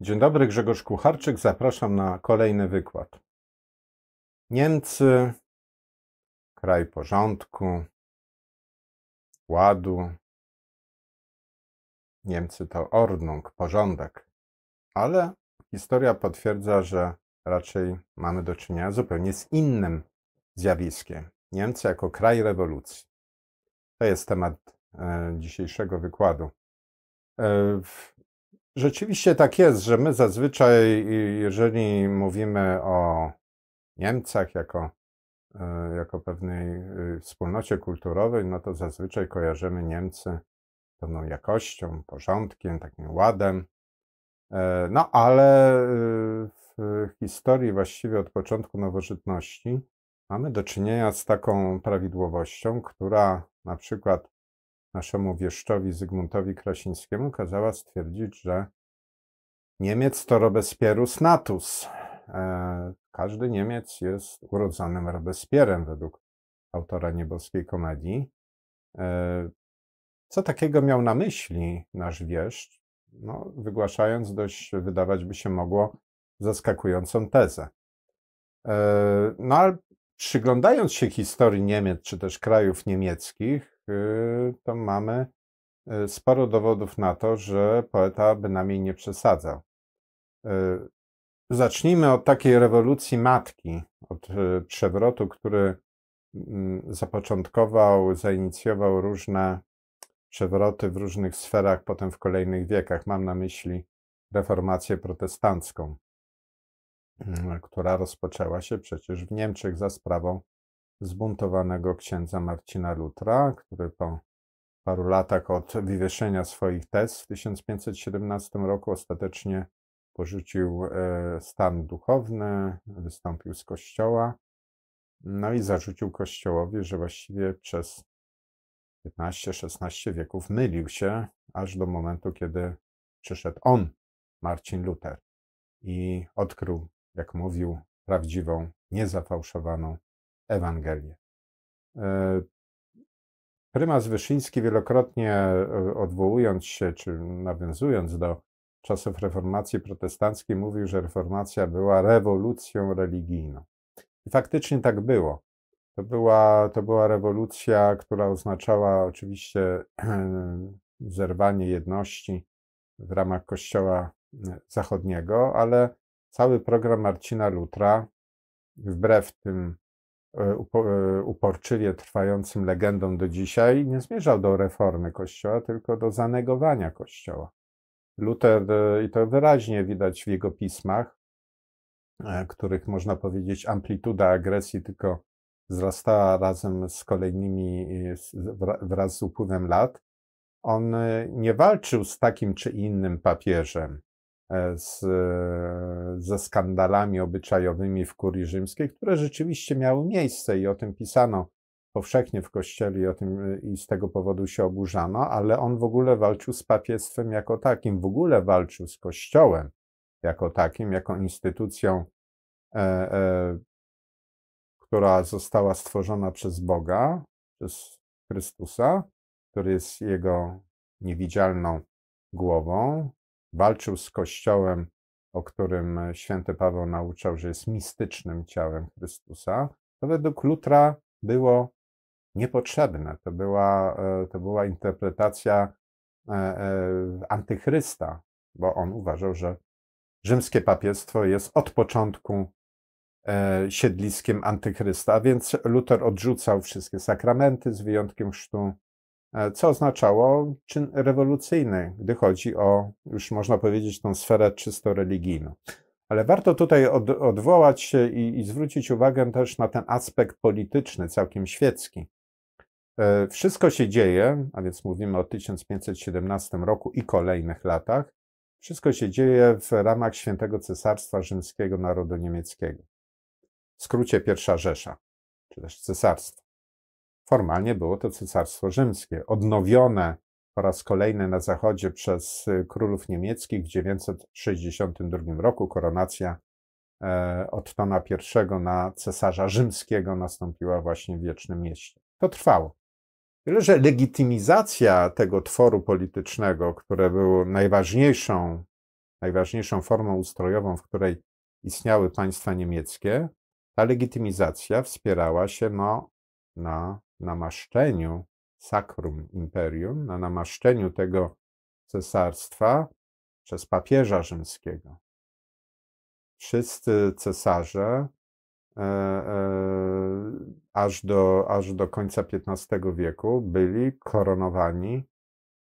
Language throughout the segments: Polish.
Dzień dobry, Grzegorz Kucharczyk. Zapraszam na kolejny wykład. Niemcy, kraj porządku, ładu, Niemcy to ordnung, porządek. Ale historia potwierdza, że raczej mamy do czynienia zupełnie z innym zjawiskiem. Niemcy jako kraj rewolucji. To jest temat e, dzisiejszego wykładu. E, w, rzeczywiście tak jest, że my zazwyczaj, jeżeli mówimy o Niemcach jako, e, jako pewnej y, wspólnocie kulturowej, no to zazwyczaj kojarzymy Niemcy pewną jakością, porządkiem, takim ładem. E, no ale e, w historii właściwie od początku nowożytności mamy do czynienia z taką prawidłowością, która na przykład naszemu wieszczowi Zygmuntowi Krasińskiemu kazała stwierdzić, że Niemiec to Robespierus natus. E, każdy Niemiec jest urodzonym Robespierrem według autora Nieboskiej Komedii. Co takiego miał na myśli nasz wieszcz, no, wygłaszając dość, wydawać by się mogło, zaskakującą tezę? E, no ale przyglądając się historii Niemiec, czy też krajów niemieckich, y, to mamy y, sporo dowodów na to, że poeta bynajmniej nie przesadzał. E, zacznijmy od takiej rewolucji matki, od y, przewrotu, który mm, zapoczątkował, zainicjował różne przewroty w różnych sferach potem w kolejnych wiekach. Mam na myśli reformację protestancką, mm, która rozpoczęła się przecież w Niemczech za sprawą zbuntowanego księdza Marcina Lutra, który po paru latach od wywieszenia swoich tez w 1517 roku ostatecznie porzucił e, stan duchowny, wystąpił z kościoła, no i zarzucił kościołowi, że właściwie przez 15-16 wieków mylił się, aż do momentu, kiedy przyszedł on, Marcin Luther, i odkrył, jak mówił, prawdziwą, niezafałszowaną Ewangelię. E, prymas Wyszyński wielokrotnie e, odwołując się, czy nawiązując do czasów reformacji protestanckiej, mówił, że reformacja była rewolucją religijną. I faktycznie tak było. To była, to była rewolucja, która oznaczała oczywiście zerwanie jedności w ramach Kościoła e, Zachodniego, ale cały program Marcina Lutra, wbrew tym e, e, uporczywie trwającym legendom do dzisiaj, nie zmierzał do reformy Kościoła, tylko do zanegowania Kościoła. Luter, i to wyraźnie widać w jego pismach, których można powiedzieć amplituda agresji tylko wzrastała razem z kolejnymi, e, wraz z upływem lat. On e, nie walczył z takim czy innym papieżem, e, z, ze skandalami obyczajowymi w kurii rzymskiej, które rzeczywiście miały miejsce i o tym pisano powszechnie w kościele i, o tym, i z tego powodu się oburzano, ale on w ogóle walczył z papiestwem jako takim, w ogóle walczył z kościołem jako takim, jako instytucją e, e, która została stworzona przez Boga, przez Chrystusa, który jest jego niewidzialną głową. Walczył z Kościołem, o którym święty Paweł nauczał, że jest mistycznym ciałem Chrystusa. To według Lutra było niepotrzebne. To była, e, to była interpretacja e, e, antychrysta, bo on uważał, że rzymskie papiestwo jest od początku E, siedliskiem antychrysta. A więc Luther odrzucał wszystkie sakramenty z wyjątkiem chrztu, e, co oznaczało czyn rewolucyjny, gdy chodzi o, już można powiedzieć, tą sferę czysto religijną. Ale warto tutaj od, odwołać się i, i zwrócić uwagę też na ten aspekt polityczny, całkiem świecki. E, wszystko się dzieje, a więc mówimy o 1517 roku i kolejnych latach, wszystko się dzieje w ramach Świętego Cesarstwa Rzymskiego Narodu Niemieckiego. W skrócie pierwsza Rzesza, czy też cesarstwo. Formalnie było to cesarstwo rzymskie, odnowione po raz kolejny na zachodzie przez y, królów niemieckich w 962 roku. Koronacja e, Ottona I na cesarza rzymskiego nastąpiła właśnie w Wiecznym Mieście. To trwało. Tyle, że legitymizacja tego tworu politycznego, które było najważniejszą, najważniejszą formą ustrojową, w której istniały państwa niemieckie, ta legitymizacja wspierała się no, na namaszczeniu sakrum imperium, na namaszczeniu tego cesarstwa przez papieża rzymskiego. Wszyscy cesarze e, e, aż, do, aż do końca XV wieku byli koronowani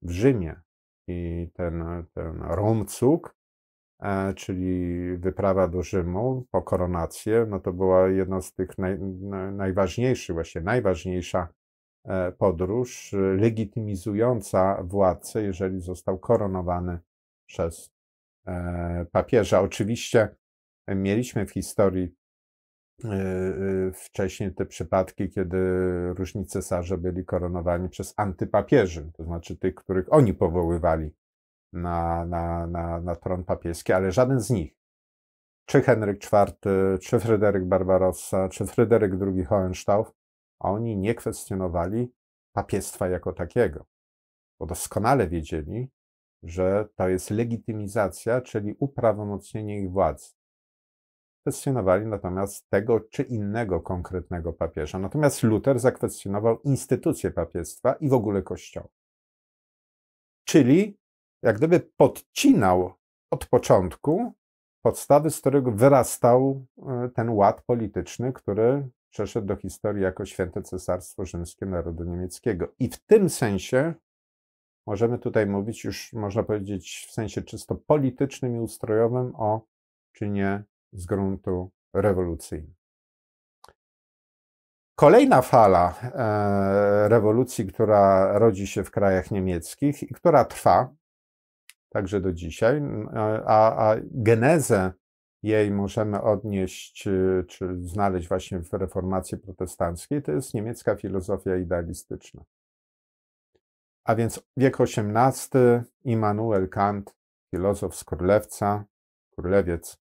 w Rzymie. I ten, ten Romcuk E, czyli wyprawa do Rzymu po koronację, no to była jedna z tych naj, najważniejszych, właśnie najważniejsza e, podróż e, legitymizująca władcę, jeżeli został koronowany przez papieża. Oczywiście mieliśmy w historii wcześniej te przypadki, kiedy różni cesarze byli koronowani przez antypapieży, to znaczy tych, których oni powoływali na, na, na, na tron papieski, ale żaden z nich, czy Henryk IV, czy Fryderyk Barbarossa, czy Fryderyk II Hohenstauf, oni nie kwestionowali papiestwa jako takiego, bo doskonale wiedzieli, że to jest legitymizacja, czyli uprawomocnienie ich władzy. Kwestionowali natomiast tego czy innego konkretnego papieża. Natomiast Luther zakwestionował instytucję papiestwa i w ogóle Kościoła. Czyli jak gdyby podcinał od początku podstawy, z którego wyrastał e, ten ład polityczny, który przeszedł do historii jako święte cesarstwo rzymskie narodu niemieckiego. I w tym sensie możemy tutaj mówić już, można powiedzieć, w sensie czysto politycznym i ustrojowym o czynie z gruntu rewolucyjnym. Kolejna fala e, rewolucji, która rodzi się w krajach niemieckich i która trwa, także do dzisiaj, a, a genezę jej możemy odnieść y, czy znaleźć właśnie w reformacji protestanckiej, to jest niemiecka filozofia idealistyczna. A więc wiek XVIII, Immanuel Kant, filozof z Królewca, królewiec,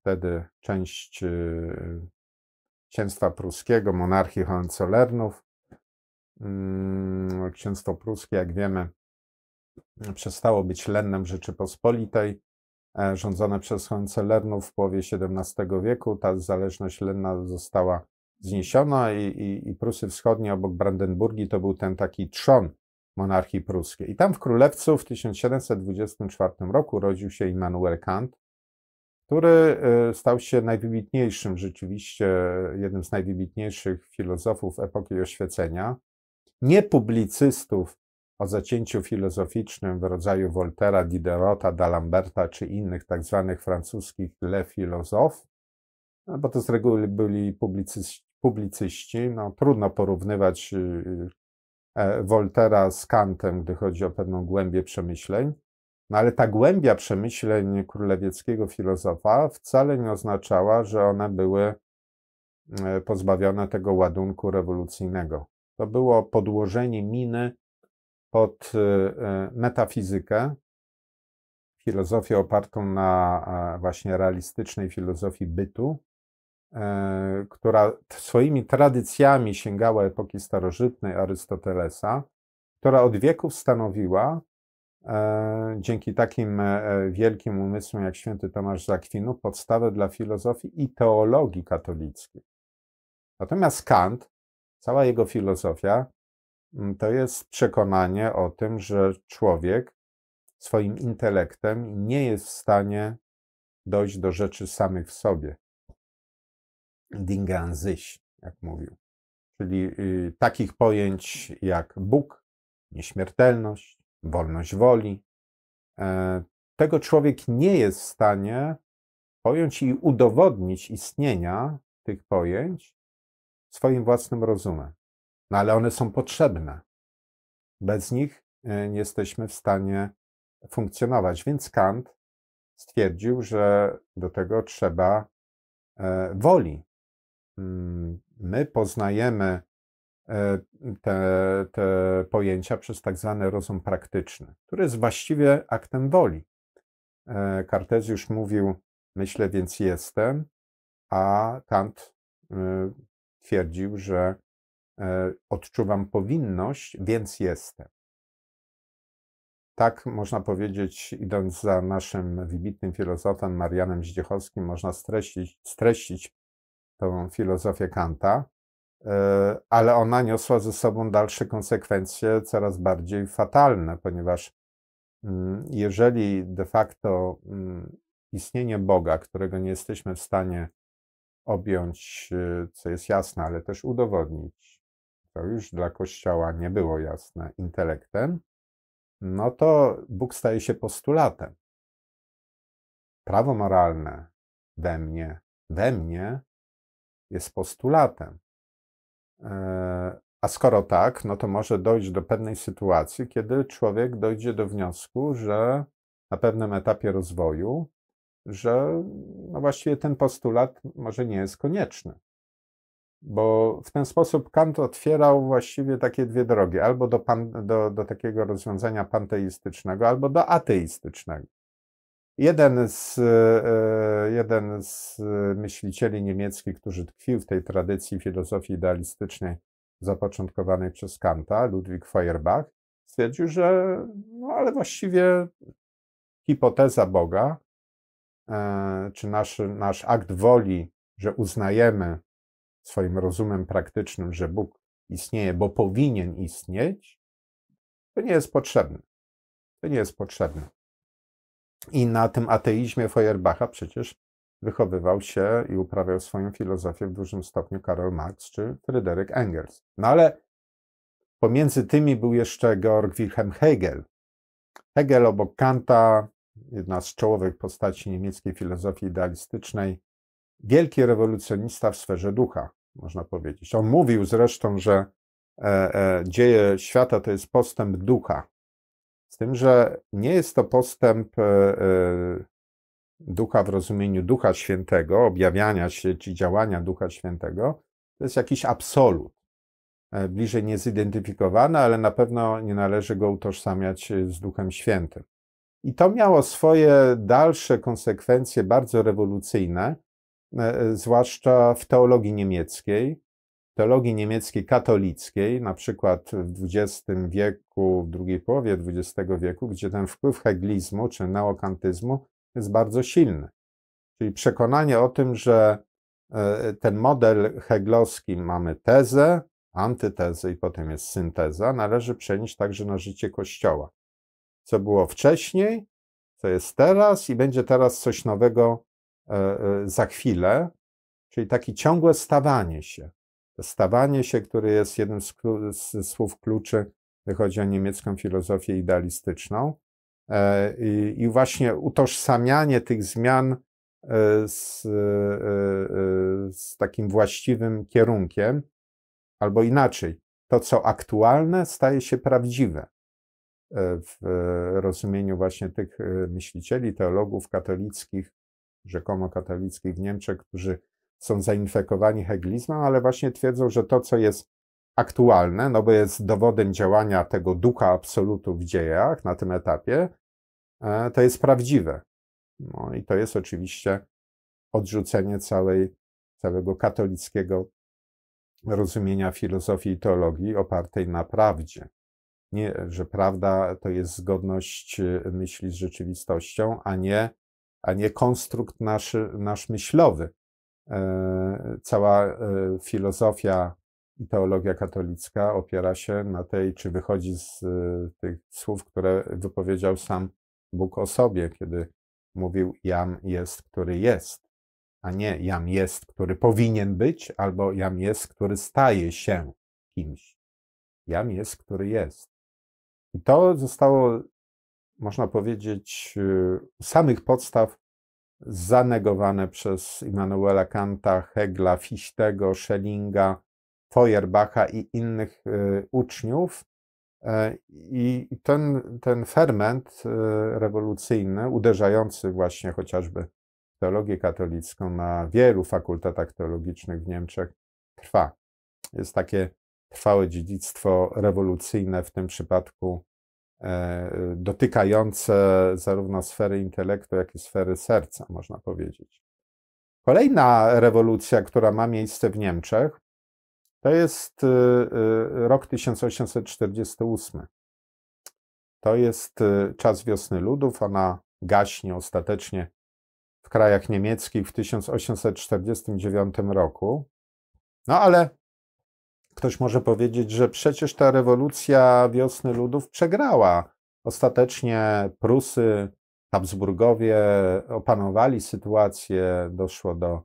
wtedy część y, księstwa pruskiego, monarchii Hohenzollernów. Mm, księstwo pruskie, jak wiemy, przestało być lennem Rzeczypospolitej, e, rządzone przez Hohenzollernów w połowie XVII wieku. Ta zależność lenna została zniesiona i, i, i Prusy Wschodnie obok Brandenburgii to był ten taki trzon monarchii pruskiej. I tam w Królewcu w 1724 roku rodził się Immanuel Kant, który e, stał się najwybitniejszym, rzeczywiście e, jednym z najwybitniejszych filozofów epoki oświecenia. Nie publicystów o zacięciu filozoficznym w rodzaju Voltera, Diderota, D'Alemberta czy innych tak zwanych francuskich le filozof, no, bo to z reguły byli publicyści, publicyści. No, trudno porównywać Voltera y, y, e, z Kantem, gdy chodzi o pewną głębię przemyśleń. No ale ta głębia przemyśleń królewieckiego filozofa wcale nie oznaczała, że one były y, pozbawione tego ładunku rewolucyjnego. To było podłożenie miny pod y, y, metafizykę, filozofię opartą na e, właśnie realistycznej filozofii bytu, e, która swoimi tradycjami sięgała epoki starożytnej Arystotelesa, która od wieków stanowiła, e, dzięki takim wielkim umysłom jak święty Tomasz z podstawę dla filozofii i teologii katolickiej. Natomiast Kant, cała jego filozofia to jest przekonanie o tym, że człowiek swoim intelektem nie jest w stanie dojść do rzeczy samych w sobie. Dingen sich, jak mówił. Czyli y, takich pojęć jak Bóg, nieśmiertelność, wolność woli. E, tego człowiek nie jest w stanie pojąć i udowodnić istnienia tych pojęć swoim własnym rozumem. No ale one są potrzebne. Bez nich e, nie jesteśmy w stanie funkcjonować. Więc Kant stwierdził, że do tego trzeba e, woli. Mm, my poznajemy e, te, te pojęcia przez tak zwany rozum praktyczny, który jest właściwie aktem woli. Kartezjusz mówił, myślę więc jestem, a Kant twierdził, że E, odczuwam powinność, więc jestem. Tak można powiedzieć, idąc za naszym wybitnym filozofem Marianem Zdziechowskim, można streścić, streścić tą filozofię Kanta, e, ale ona niosła ze sobą dalsze konsekwencje, coraz bardziej fatalne, ponieważ mm, jeżeli de facto mm, istnienie Boga, którego nie jesteśmy w stanie objąć, e, co jest jasne, ale też udowodnić, to już dla Kościoła nie było jasne, intelektem, no to Bóg staje się postulatem. Prawo moralne we mnie, we mnie jest postulatem. E, a skoro tak, no to może dojść do pewnej sytuacji, kiedy człowiek dojdzie do wniosku, że na pewnym etapie rozwoju, że no właściwie ten postulat może nie jest konieczny bo w ten sposób Kant otwierał właściwie takie dwie drogi, albo do, pan, do, do takiego rozwiązania panteistycznego, albo do ateistycznego. Jeden z, e, jeden z myślicieli niemieckich, którzy tkwił w tej tradycji filozofii idealistycznej zapoczątkowanej przez Kanta, Ludwik Feuerbach, stwierdził, że no ale właściwie hipoteza Boga, e, czy nasz, nasz akt woli, że uznajemy swoim rozumem praktycznym, że Bóg istnieje, bo powinien istnieć, to nie jest potrzebne. To nie jest potrzebne. I na tym ateizmie Feuerbacha przecież wychowywał się i uprawiał swoją filozofię w dużym stopniu Karol Marx czy Fryderyk Engels. No ale pomiędzy tymi był jeszcze Georg Wilhelm Hegel. Hegel obok Kanta, jedna z czołowych postaci niemieckiej filozofii idealistycznej, wielki rewolucjonista w sferze ducha, można powiedzieć. On mówił zresztą, że e, e, dzieje świata to jest postęp ducha. Z tym, że nie jest to postęp e, ducha w rozumieniu Ducha Świętego, objawiania się czy działania Ducha Świętego, to jest jakiś absolut. Bliżej niezidentyfikowany, ale na pewno nie należy go utożsamiać z Duchem Świętym. I to miało swoje dalsze konsekwencje bardzo rewolucyjne, E, e, zwłaszcza w teologii niemieckiej, teologii niemieckiej katolickiej, na przykład w XX wieku, w drugiej połowie XX wieku, gdzie ten wpływ heglizmu czy neokantyzmu jest bardzo silny. Czyli przekonanie o tym, że e, ten model heglowski mamy tezę, antytezę i potem jest synteza, należy przenieść także na życie Kościoła. Co było wcześniej, co jest teraz i będzie teraz coś nowego E, e, za chwilę, czyli takie ciągłe stawanie się. stawanie się, które jest jednym z, z słów kluczy, chodzi o niemiecką filozofię idealistyczną. E, I, I właśnie utożsamianie tych zmian z, z takim właściwym kierunkiem, albo inaczej, to co aktualne staje się prawdziwe w rozumieniu właśnie tych myślicieli, teologów katolickich, rzekomo katolickich w Niemczech, którzy są zainfekowani hegelizmem, ale właśnie twierdzą, że to, co jest aktualne, no bo jest dowodem działania tego ducha absolutu w dziejach na tym etapie, e, to jest prawdziwe. No i to jest oczywiście odrzucenie całej, całego katolickiego rozumienia filozofii i teologii opartej na prawdzie. Nie, że prawda to jest zgodność e, myśli z rzeczywistością, a nie a nie konstrukt nasz, nasz myślowy. E, cała e, filozofia i teologia katolicka opiera się na tej, czy wychodzi z e, tych słów, które wypowiedział sam Bóg o sobie, kiedy mówił: Jam jest, który jest, a nie jam jest, który powinien być, albo jam jest, który staje się kimś. Jam jest, który jest. I to zostało można powiedzieć, y, samych podstaw zanegowane przez Immanuela Kanta, Hegla, Fichtego, Schellinga, Feuerbacha i innych y, uczniów. E, I ten, ten ferment y, rewolucyjny, uderzający właśnie chociażby w teologię katolicką na wielu fakultetach teologicznych w Niemczech, trwa. Jest takie trwałe dziedzictwo rewolucyjne, w tym przypadku E, dotykające zarówno sfery intelektu, jak i sfery serca, można powiedzieć. Kolejna rewolucja, która ma miejsce w Niemczech, to jest y, y, rok 1848. To jest y, czas wiosny ludów. Ona gaśnie ostatecznie w krajach niemieckich w 1849 roku. No ale Ktoś może powiedzieć, że przecież ta rewolucja wiosny ludów przegrała. Ostatecznie Prusy, Habsburgowie opanowali sytuację, doszło do,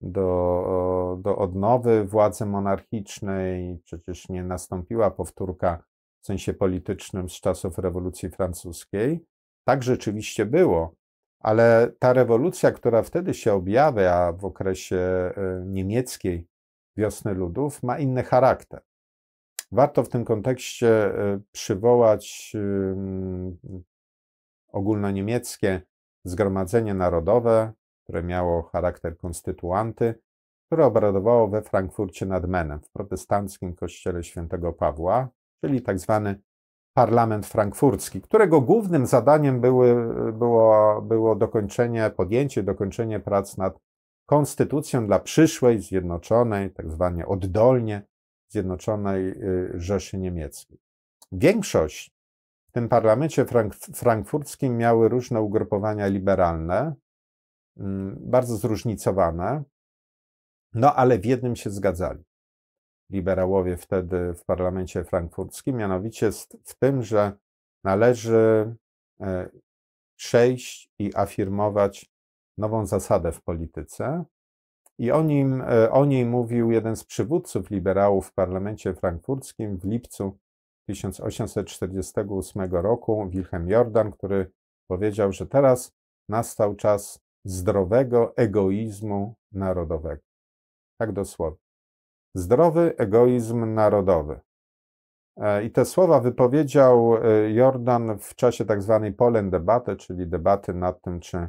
do, do odnowy władzy monarchicznej, przecież nie nastąpiła powtórka w sensie politycznym z czasów rewolucji francuskiej. Tak rzeczywiście było, ale ta rewolucja, która wtedy się objawia w okresie e, niemieckiej Wiosny Ludów ma inny charakter. Warto w tym kontekście e, przywołać ogólnoniemieckie Zgromadzenie Narodowe, które miało charakter konstytuanty, które obradowało we Frankfurcie nad Menem w protestanckim kościele świętego Pawła, czyli tak zwany parlament frankfurcki, którego głównym zadaniem były, było, było dokończenie, podjęcie, dokończenie prac nad konstytucją dla przyszłej zjednoczonej, tak zwanej oddolnie zjednoczonej y, Rzeszy Niemieckiej. Większość w tym parlamencie frank frankfurckim miały różne ugrupowania liberalne, mm, bardzo zróżnicowane, no ale w jednym się zgadzali. Liberałowie wtedy w parlamencie frankfurckim, mianowicie w tym, że należy e, przejść i afirmować nową zasadę w polityce. I o, nim, e, o niej mówił jeden z przywódców liberałów w parlamencie frankfurckim w lipcu 1848 roku, Wilhelm Jordan, który powiedział, że teraz nastał czas zdrowego egoizmu narodowego. Tak dosłownie. Zdrowy egoizm narodowy. E, I te słowa wypowiedział e, Jordan w czasie tak zwanej Polen debaty, czyli debaty nad tym, czy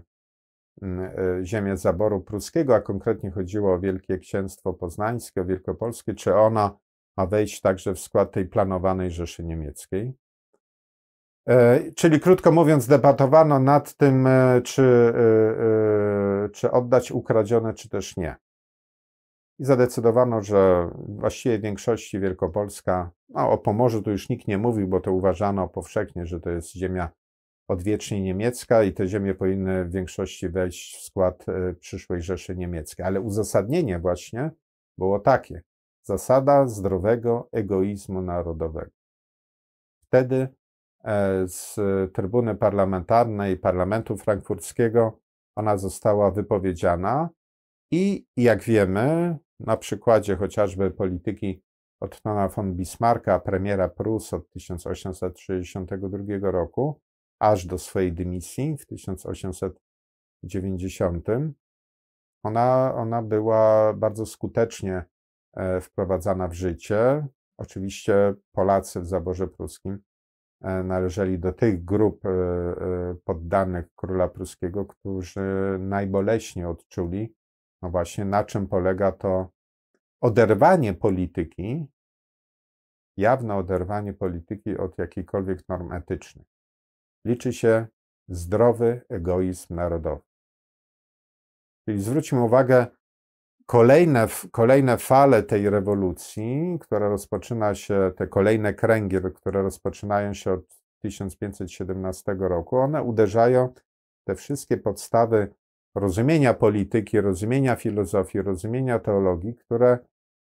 Mm, e, ziemię zaboru pruskiego, a konkretnie chodziło o Wielkie Księstwo Poznańskie, o Wielkopolskie, czy ona ma wejść także w skład tej planowanej Rzeszy Niemieckiej. E, czyli krótko mówiąc, debatowano nad tym, e, czy, czy oddać ukradzione, czy też nie. I zadecydowano, że właściwie w większości Wielkopolska, no o Pomorzu tu już nikt nie mówił, bo to uważano powszechnie, że to jest ziemia odwiecznie niemiecka i te ziemie powinny w większości wejść w skład e, przyszłej Rzeszy Niemieckiej. Ale uzasadnienie właśnie było takie. Zasada zdrowego egoizmu narodowego. Wtedy e, z trybuny parlamentarnej Parlamentu Frankfurckiego ona została wypowiedziana i jak wiemy, na przykładzie chociażby polityki Ottona von Bismarcka, premiera Prus od 1862 roku, aż do swojej dymisji w 1890. Ona, ona była bardzo skutecznie e, wprowadzana w życie. Oczywiście Polacy w zaborze pruskim e, należeli do tych grup e, poddanych króla pruskiego, którzy najboleśnie odczuli, no właśnie na czym polega to oderwanie polityki, jawne oderwanie polityki od jakichkolwiek norm etycznych liczy się zdrowy egoizm narodowy. Czyli zwróćmy uwagę, kolejne, kolejne fale tej rewolucji, która rozpoczyna się, te kolejne kręgi, które rozpoczynają się od 1517 roku, one uderzają te wszystkie podstawy rozumienia polityki, rozumienia filozofii, rozumienia teologii, które,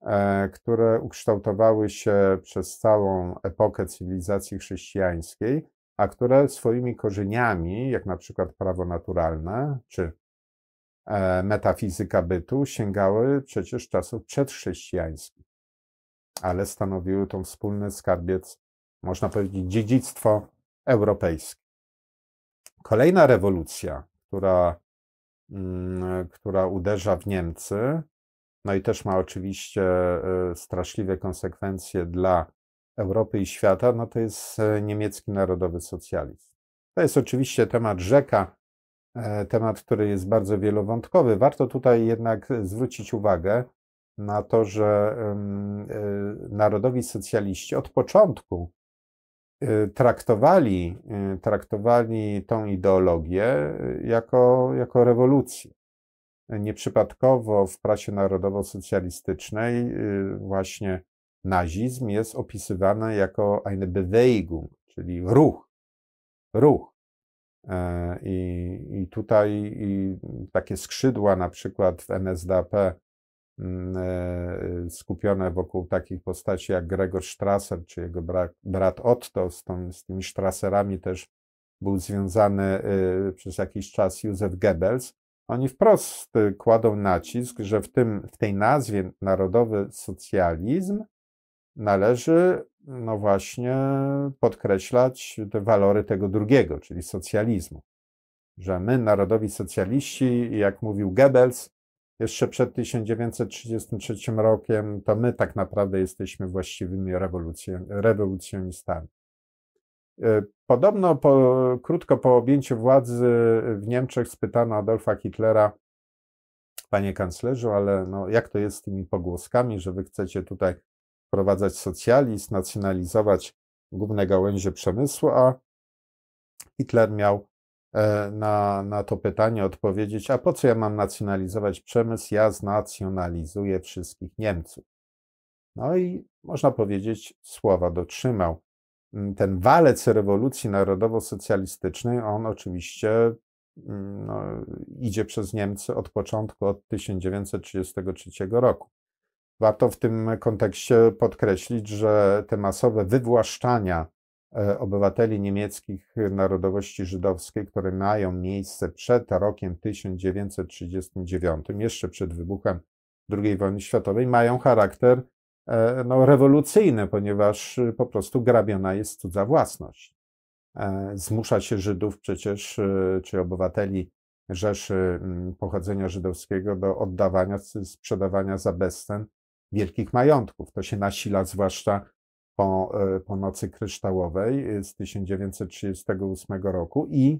e, które ukształtowały się przez całą epokę cywilizacji chrześcijańskiej a które swoimi korzeniami, jak na przykład prawo naturalne czy e, metafizyka bytu, sięgały przecież czasów przedchrześcijańskich, ale stanowiły tą wspólny skarbiec, można powiedzieć, dziedzictwo europejskie. Kolejna rewolucja, która, mm, która uderza w Niemcy, no i też ma oczywiście e, straszliwe konsekwencje dla Europy i świata, no to jest e, niemiecki narodowy socjalizm. To jest oczywiście temat rzeka, e, temat, który jest bardzo wielowątkowy. Warto tutaj jednak zwrócić uwagę na to, że e, narodowi socjaliści od początku traktowali, traktowali tą ideologię jako, jako rewolucję. Nieprzypadkowo w prasie narodowo-socjalistycznej właśnie nazizm jest opisywany jako eine Bewegung, czyli ruch. Ruch. E, I, i tutaj i takie skrzydła, na przykład w NSDAP, mm, e, skupione wokół takich postaci jak Gregor Strasser czy jego brat, brat Otto, z, tą, z tymi Strasserami też był związany e, przez jakiś czas Józef Goebbels, oni wprost kładą nacisk, że w, tym, w tej nazwie narodowy socjalizm należy, no właśnie, podkreślać te walory tego drugiego, czyli socjalizmu. Że my, narodowi socjaliści, jak mówił Goebbels, jeszcze przed 1933 rokiem, to my tak naprawdę jesteśmy właściwymi rewolucjonistami. E, podobno po, krótko po objęciu władzy w Niemczech spytano Adolfa Hitlera, panie kanclerzu, ale no, jak to jest z tymi pogłoskami, że wy chcecie tutaj wprowadzać socjalizm, nacjonalizować główne gałęzie przemysłu, a Hitler miał e, na, na to pytanie odpowiedzieć, a po co ja mam nacjonalizować przemysł? Ja znacjonalizuję wszystkich Niemców. No i można powiedzieć, słowa dotrzymał. Mm, ten walec rewolucji narodowo-socjalistycznej, on oczywiście mm, no, idzie przez Niemcy od początku, od 1933 roku. Warto w tym kontekście podkreślić, że te masowe wywłaszczania e, obywateli niemieckich narodowości żydowskiej, które mają miejsce przed rokiem 1939, jeszcze przed wybuchem II wojny światowej, mają charakter e, no, rewolucyjny, ponieważ y, po prostu grabiona jest cudza własność. E, zmusza się Żydów przecież, y, czy obywateli Rzeszy mm, pochodzenia żydowskiego do oddawania, sprzedawania za bezcen wielkich majątków. To się nasila zwłaszcza po, e, po Nocy Kryształowej e, z 1938 roku i,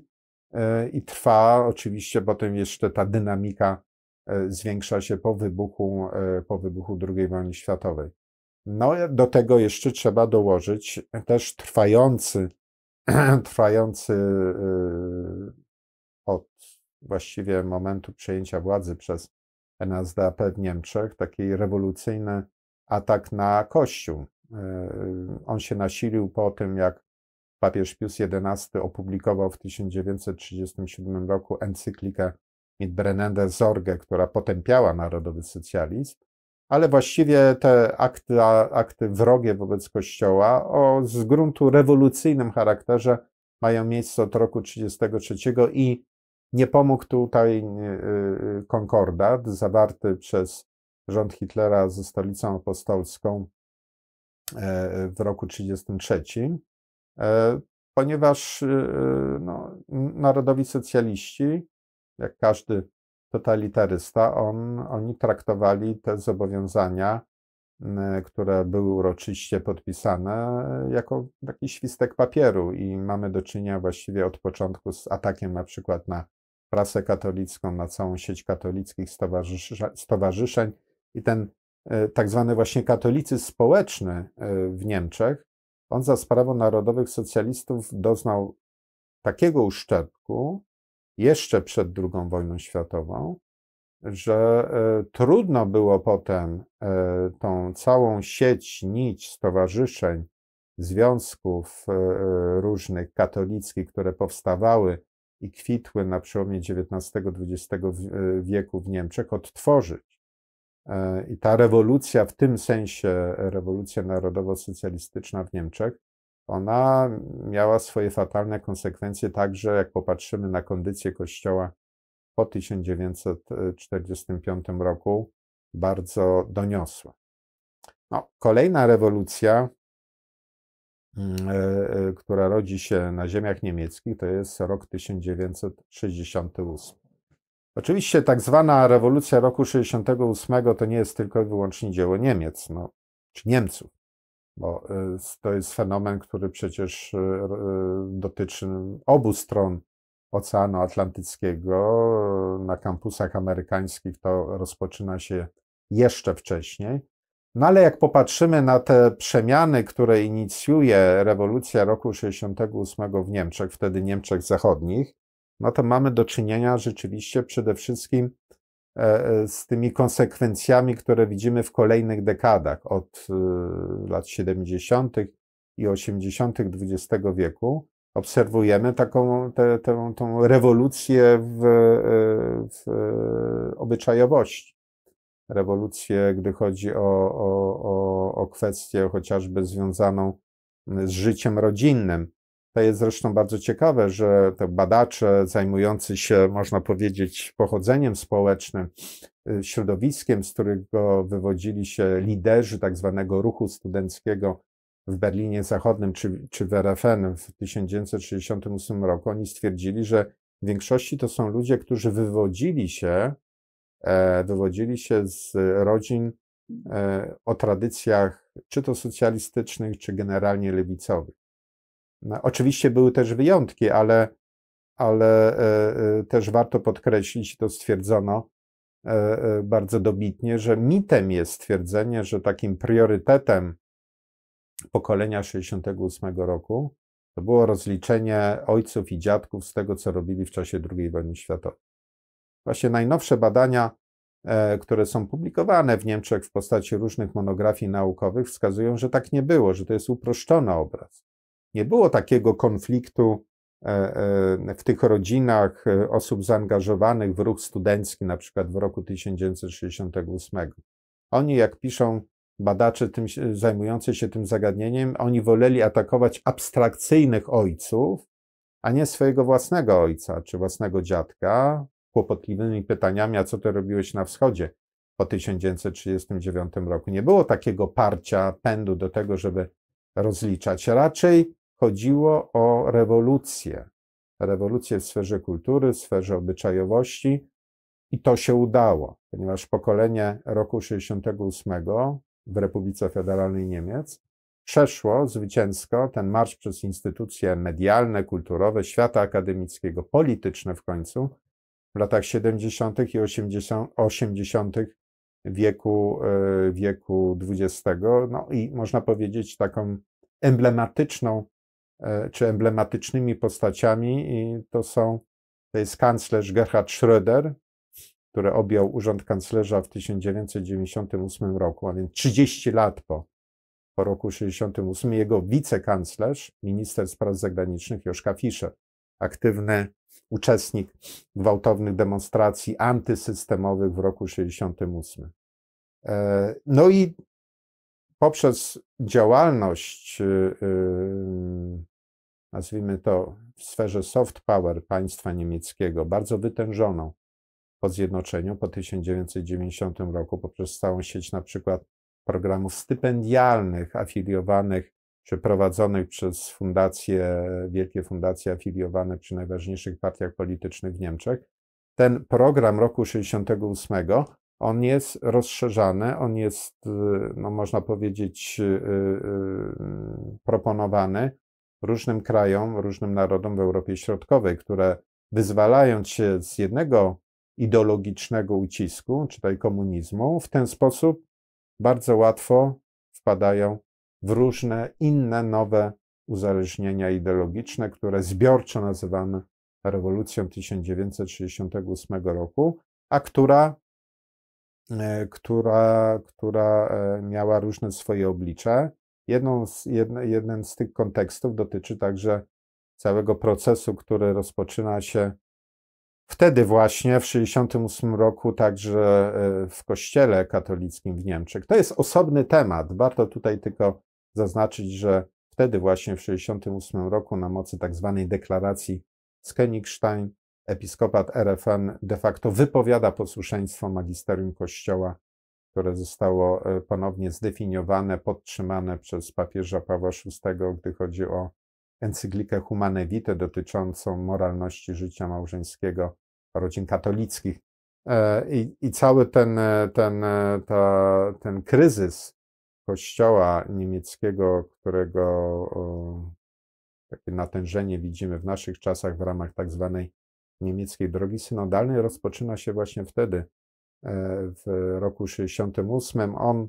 e, i trwa oczywiście potem jeszcze ta dynamika zwiększa się po wybuchu, po wybuchu II wojny światowej. No, do tego jeszcze trzeba dołożyć też trwający, trwający od właściwie momentu przejęcia władzy przez NSDAP w Niemczech, taki rewolucyjny atak na Kościół. E, on się nasilił po tym, jak papież Pius XI opublikował w 1937 roku encyklikę Mit Mitbrennende Zorge, która potępiała narodowy socjalizm, ale właściwie te akty, akty wrogie wobec Kościoła o z gruntu rewolucyjnym charakterze mają miejsce od roku 1933 i nie pomógł tutaj konkordat y, y, zawarty przez rząd Hitlera ze stolicą apostolską e, w roku 1933, e, ponieważ y, no, narodowi socjaliści, jak każdy totalitarysta, on, oni traktowali te zobowiązania, które były uroczyście podpisane, jako taki świstek papieru i mamy do czynienia właściwie od początku z atakiem na przykład na prasę katolicką, na całą sieć katolickich stowarzyszeń i ten e, tak zwany właśnie katolicyzm społeczny e, w Niemczech, on za sprawą narodowych socjalistów doznał takiego uszczerbku jeszcze przed II wojną światową, że e, trudno było potem tą całą sieć, nić stowarzyszeń, związków różnych katolickich, które powstawały i kwitły na przełomie XIX-XX e, wieku w Niemczech, odtworzyć. E, I ta rewolucja, w tym sensie rewolucja narodowo-socjalistyczna w Niemczech, ona miała swoje fatalne konsekwencje także, jak popatrzymy na kondycję Kościoła po 1945 roku, bardzo doniosłe. No, kolejna rewolucja E, e, która rodzi się na ziemiach niemieckich, to jest rok 1968. Oczywiście tak zwana rewolucja roku 68 to nie jest tylko i wyłącznie dzieło Niemiec, no, czy Niemców, bo e, to jest fenomen, który przecież dotyczy obu stron Oceanu Atlantyckiego. Na kampusach amerykańskich to rozpoczyna się jeszcze wcześniej. No ale jak popatrzymy na te przemiany, które inicjuje rewolucja roku 68 w Niemczech, wtedy Niemczech Zachodnich, no to mamy do czynienia rzeczywiście przede wszystkim e, e, z tymi konsekwencjami, które widzimy w kolejnych dekadach od e, lat 70. i 80. XX wieku. Obserwujemy taką te, te, tą rewolucję w, w obyczajowości rewolucję, gdy chodzi o, o, o, o kwestię chociażby związaną z życiem rodzinnym. To jest zresztą bardzo ciekawe, że te badacze zajmujący się, można powiedzieć, pochodzeniem społecznym, y, środowiskiem, z którego wywodzili się liderzy tak zwanego ruchu studenckiego w Berlinie Zachodnim czy, czy w RFN w 1968 roku, oni stwierdzili, że w większości to są ludzie, którzy wywodzili się dowodzili e, się z rodzin e, o tradycjach czy to socjalistycznych, czy generalnie lewicowych. No, oczywiście były też wyjątki, ale, ale e, też warto podkreślić, to stwierdzono bardzo dobitnie, że mitem jest stwierdzenie, że takim priorytetem pokolenia 68 roku to było rozliczenie ojców i dziadków z tego, co robili w czasie II wojny światowej. Właśnie najnowsze badania, e, które są publikowane w Niemczech w postaci różnych monografii naukowych, wskazują, że tak nie było, że to jest uproszczony obraz. Nie było takiego konfliktu e, e, w tych rodzinach osób zaangażowanych w ruch studencki, na przykład w roku 1968. Oni, jak piszą badacze tym, zajmujący się tym zagadnieniem, oni woleli atakować abstrakcyjnych ojców, a nie swojego własnego ojca czy własnego dziadka, kłopotliwymi pytaniami, a co ty robiłeś na wschodzie po 1939 roku. Nie było takiego parcia, pędu do tego, żeby rozliczać. Raczej chodziło o rewolucję. Rewolucję w sferze kultury, w sferze obyczajowości i to się udało, ponieważ pokolenie roku 68 w Republice Federalnej Niemiec przeszło zwycięsko ten marsz przez instytucje medialne, kulturowe, świata akademickiego, polityczne w końcu, w latach 70. i 80. wieku, e, wieku XX. No i można powiedzieć taką emblematyczną, e, czy emblematycznymi postaciami i to są, to jest kanclerz Gerhard Schröder, który objął urząd kanclerza w 1998 roku, a więc 30 lat po, po roku 68, jego wicekanclerz, minister spraw zagranicznych Joszka Fischer, aktywny uczestnik gwałtownych demonstracji antysystemowych w roku 68. E, no i poprzez działalność, y, y, nazwijmy to w sferze soft power państwa niemieckiego, bardzo wytężoną po zjednoczeniu, po 1990 roku, poprzez całą sieć na przykład programów stypendialnych afiliowanych czy prowadzonych przez fundacje, wielkie fundacje afiliowane przy najważniejszych partiach politycznych w Niemczech. Ten program roku 68, on jest rozszerzany, on jest, y, no można powiedzieć, y, y, proponowany różnym krajom, różnym narodom w Europie Środkowej, które wyzwalając się z jednego ideologicznego ucisku, czytaj komunizmu, w ten sposób bardzo łatwo wpadają w różne inne nowe uzależnienia ideologiczne, które zbiorczo nazywamy rewolucją 1968 roku, a która, e, która, która e, miała różne swoje oblicze. Jedną z, jedne, jeden z tych kontekstów dotyczy także całego procesu, który rozpoczyna się wtedy właśnie, w 1968 roku, także e, w Kościele katolickim w Niemczech. To jest osobny temat, warto tutaj tylko zaznaczyć, że wtedy właśnie w 1968 roku na mocy tzw. Tak deklaracji z Königstein episkopat RFN de facto wypowiada posłuszeństwo magisterium Kościoła, które zostało e, ponownie zdefiniowane, podtrzymane przez papieża Pawła VI, gdy chodzi o encyklikę Humane Vitae dotyczącą moralności życia małżeńskiego rodzin katolickich. E, I, i cały ten, e, ten, ta, ten kryzys kościoła niemieckiego, którego takie natężenie widzimy w naszych czasach w ramach tak zwanej niemieckiej drogi synodalnej, rozpoczyna się właśnie wtedy, e, w roku 68. On,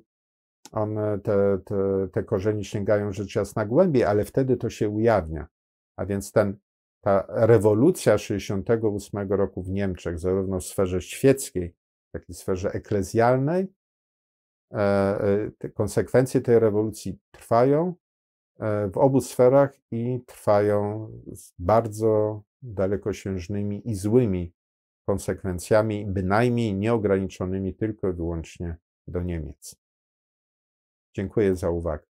on e, te, te, te korzenie sięgają rzecz jasna głębiej, ale wtedy to się ujawnia. A więc ten, ta rewolucja 68 roku w Niemczech, zarówno w sferze świeckiej, jak i w sferze eklezjalnej, E, e, te konsekwencje tej rewolucji trwają e, w obu sferach i trwają z bardzo dalekosiężnymi i złymi konsekwencjami, bynajmniej nieograniczonymi tylko i wyłącznie do Niemiec. Dziękuję za uwagę.